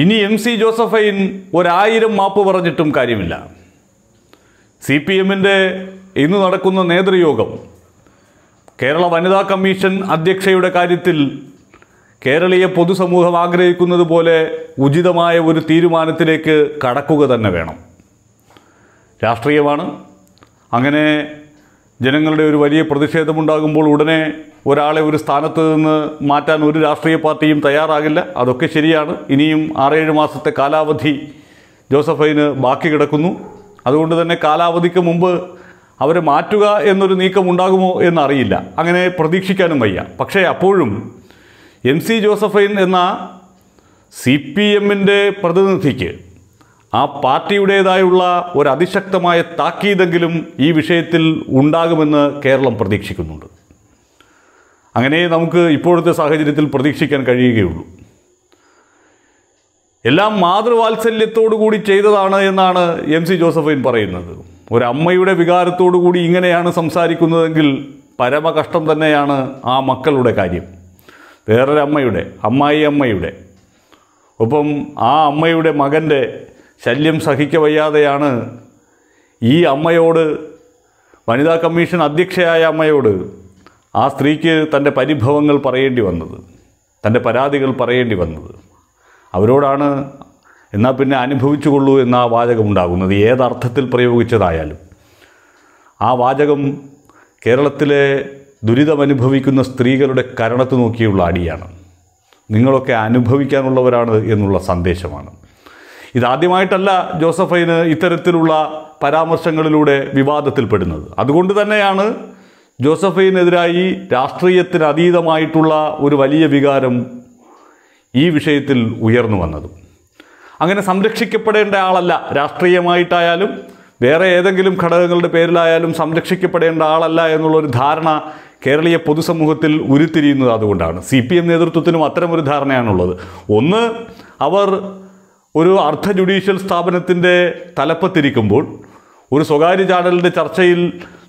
ഇനി M C Josephine ഒരായിരം മാപ്പ് പറഞ്ഞിട്ടും കാര്യമില്ല സി പി എമ്മിൻ്റെ ഇന്ന് നടക്കുന്ന നേതൃയോഗം കേരള വനിതാ കമ്മീഷൻ അധ്യക്ഷയുടെ കാര്യത്തിൽ കേരളീയ പൊതുസമൂഹം ആഗ്രഹിക്കുന്നത് പോലെ ഉചിതമായ ഒരു തീരുമാനത്തിലേക്ക് കടക്കുക തന്നെ വേണം രാഷ്ട്രീയമാണ് അങ്ങനെ ജനങ്ങളുടെ ഒരു വലിയ പ്രതിഷേധമുണ്ടാകുമ്പോൾ ഉടനെ ഒരാളെ ഒരു സ്ഥാനത്ത് നിന്ന് മാറ്റാൻ ഒരു രാഷ്ട്രീയ പാർട്ടിയും തയ്യാറാകില്ല അതൊക്കെ ശരിയാണ് ഇനിയും ആറേഴ് മാസത്തെ കാലാവധി ജോസഫൈന് ബാക്കി കിടക്കുന്നു അതുകൊണ്ട് തന്നെ കാലാവധിക്ക് മുമ്പ് അവരെ മാറ്റുക എന്നൊരു നീക്കം ഉണ്ടാകുമോ എന്നറിയില്ല അങ്ങനെ പ്രതീക്ഷിക്കാനും വയ്യ പക്ഷേ അപ്പോഴും എം സി ജോസഫൈൻ എന്ന സി പി എമ്മിൻ്റെ പ്രതിനിധിക്ക് ആ പാർട്ടിയുടേതായുള്ള ഒരു അതിശക്തമായ താക്കീതെങ്കിലും ഈ വിഷയത്തിൽ ഉണ്ടാകുമെന്ന് കേരളം പ്രതീക്ഷിക്കുന്നുണ്ട് അങ്ങനെ നമുക്ക് ഇപ്പോഴത്തെ സാഹചര്യത്തിൽ പ്രതീക്ഷിക്കാൻ കഴിയുകയുള്ളൂ എല്ലാം മാതൃവാത്സല്യത്തോടു കൂടി ചെയ്തതാണ് എന്നാണ് എം സി ജോസഫൈൻ പറയുന്നത് ഒരമ്മയുടെ വികാരത്തോടു കൂടി ഇങ്ങനെയാണ് സംസാരിക്കുന്നതെങ്കിൽ പരമ കഷ്ടം തന്നെയാണ് ആ മക്കളുടെ കാര്യം വേറൊരമ്മയുടെ അമ്മായി അമ്മയുടെ ഒപ്പം ആ അമ്മയുടെ മകൻ്റെ ശല്യം സഹിക്ക ഈ അമ്മയോട് വനിതാ കമ്മീഷൻ അധ്യക്ഷയായ അമ്മയോട് ആ സ്ത്രീക്ക് തൻ്റെ പരിഭവങ്ങൾ പറയേണ്ടി വന്നത് തൻ്റെ പരാതികൾ പറയേണ്ടി വന്നത് അവരോടാണ് എന്നാൽ പിന്നെ അനുഭവിച്ചു കൊള്ളൂ എന്ന ആ വാചകമുണ്ടാകുന്നത് ഏതർത്ഥത്തിൽ പ്രയോഗിച്ചതായാലും ആ വാചകം കേരളത്തിലെ ദുരിതമനുഭവിക്കുന്ന സ്ത്രീകളുടെ കരണത്ത് നോക്കിയുള്ള അടിയാണ് നിങ്ങളൊക്കെ അനുഭവിക്കാനുള്ളവരാണ് എന്നുള്ള സന്ദേശമാണ് ഇതാദ്യമായിട്ടല്ല ജോസഫൈന് ഇത്തരത്തിലുള്ള പരാമർശങ്ങളിലൂടെ വിവാദത്തിൽപ്പെടുന്നത് അതുകൊണ്ട് തന്നെയാണ് ജോസഫൈനെതിരായി രാഷ്ട്രീയത്തിന് അതീതമായിട്ടുള്ള ഒരു വലിയ വികാരം ഈ വിഷയത്തിൽ ഉയർന്നു വന്നത് അങ്ങനെ സംരക്ഷിക്കപ്പെടേണ്ട ആളല്ല രാഷ്ട്രീയമായിട്ടായാലും വേറെ ഏതെങ്കിലും ഘടകങ്ങളുടെ പേരിലായാലും സംരക്ഷിക്കപ്പെടേണ്ട ആളല്ല എന്നുള്ളൊരു ധാരണ കേരളീയ പൊതുസമൂഹത്തിൽ ഉരുത്തിരിയുന്നത് അതുകൊണ്ടാണ് സി പി എം നേതൃത്വത്തിനും അത്തരമൊരു ധാരണയാണുള്ളത് ഒന്ന് അവർ ഒരു അർദ്ധ ജുഡീഷ്യൽ സ്ഥാപനത്തിൻ്റെ തലപ്പത്തിരിക്കുമ്പോൾ ഒരു സ്വകാര്യ ചാനലിൻ്റെ ചർച്ചയിൽ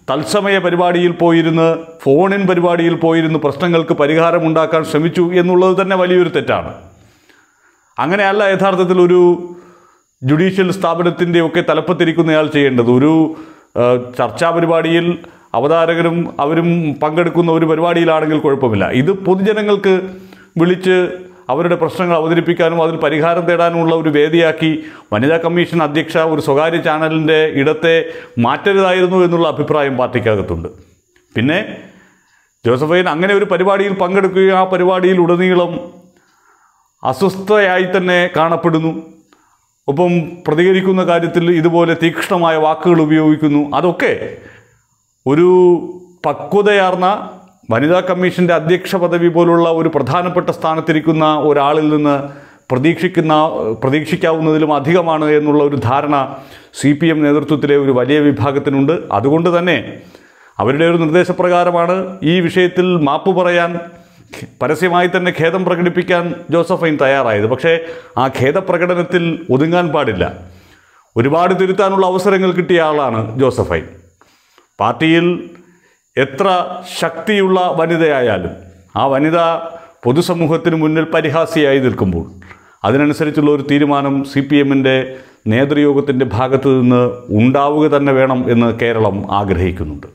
തത്സമയ പരിപാടിയിൽ പോയിരുന്ന് ഫോണിൻ പരിപാടിയിൽ പോയിരുന്ന് പ്രശ്നങ്ങൾക്ക് പരിഹാരമുണ്ടാക്കാൻ ശ്രമിച്ചു എന്നുള്ളത് തന്നെ വലിയൊരു തെറ്റാണ് അങ്ങനെയല്ല യഥാർത്ഥത്തിൽ ഒരു ജുഡീഷ്യൽ സ്ഥാപനത്തിൻ്റെ ഒക്കെ തലപ്പത്തിരിക്കുന്നയാൾ ചെയ്യേണ്ടത് ഒരു ചർച്ചാ പരിപാടിയിൽ അവതാരകരും അവരും പങ്കെടുക്കുന്ന ഒരു പരിപാടിയിലാണെങ്കിൽ കുഴപ്പമില്ല ഇത് പൊതുജനങ്ങൾക്ക് വിളിച്ച് അവരുടെ പ്രശ്നങ്ങൾ അവതരിപ്പിക്കാനും അതിന് പരിഹാരം തേടാനുമുള്ള ഒരു വേദിയാക്കി വനിതാ കമ്മീഷൻ അധ്യക്ഷ ഒരു സ്വകാര്യ ചാനലിൻ്റെ ഇടത്തെ മാറ്റരുതായിരുന്നു എന്നുള്ള അഭിപ്രായം പാർട്ടിക്കകത്തുണ്ട് പിന്നെ ജോസഫൈൻ അങ്ങനെ ഒരു പരിപാടിയിൽ പങ്കെടുക്കുകയും ആ പരിപാടിയിൽ ഉടനീളം അസ്വസ്ഥയായി തന്നെ കാണപ്പെടുന്നു ഒപ്പം പ്രതികരിക്കുന്ന കാര്യത്തിൽ ഇതുപോലെ തീക്ഷ്ണമായ വാക്കുകൾ ഉപയോഗിക്കുന്നു അതൊക്കെ ഒരു പക്വതയാർന്ന വനിതാ കമ്മീഷൻ്റെ അധ്യക്ഷ പദവി പോലുള്ള ഒരു പ്രധാനപ്പെട്ട സ്ഥാനത്തിരിക്കുന്ന ഒരാളിൽ നിന്ന് പ്രതീക്ഷിക്കുന്ന പ്രതീക്ഷിക്കാവുന്നതിലും അധികമാണ് എന്നുള്ള ഒരു ധാരണ സി പി എം നേതൃത്വത്തിലെ ഒരു വലിയ വിഭാഗത്തിനുണ്ട് അതുകൊണ്ട് തന്നെ അവരുടെ ഒരു നിർദ്ദേശപ്രകാരമാണ് ഈ വിഷയത്തിൽ മാപ്പ് പറയാൻ പരസ്യമായി തന്നെ ഖേദം പ്രകടിപ്പിക്കാൻ ജോസഫൈൻ തയ്യാറായത് പക്ഷേ ആ ഖേദപ്രകടനത്തിൽ ഒതുങ്ങാൻ പാടില്ല ഒരുപാട് തിരുത്താനുള്ള അവസരങ്ങൾ കിട്ടിയ ആളാണ് ജോസഫൈൻ പാർട്ടിയിൽ എത്ര ശക്തിയുള്ള വനിതയായാലും ആ വനിത പൊതുസമൂഹത്തിന് മുന്നിൽ പരിഹാസിയായി നിൽക്കുമ്പോൾ അതിനനുസരിച്ചുള്ള ഒരു തീരുമാനം സി പി എമ്മിൻ്റെ നേതൃയോഗത്തിൻ്റെ ഭാഗത്തു നിന്ന് ഉണ്ടാവുക തന്നെ വേണം എന്ന് കേരളം ആഗ്രഹിക്കുന്നുണ്ട്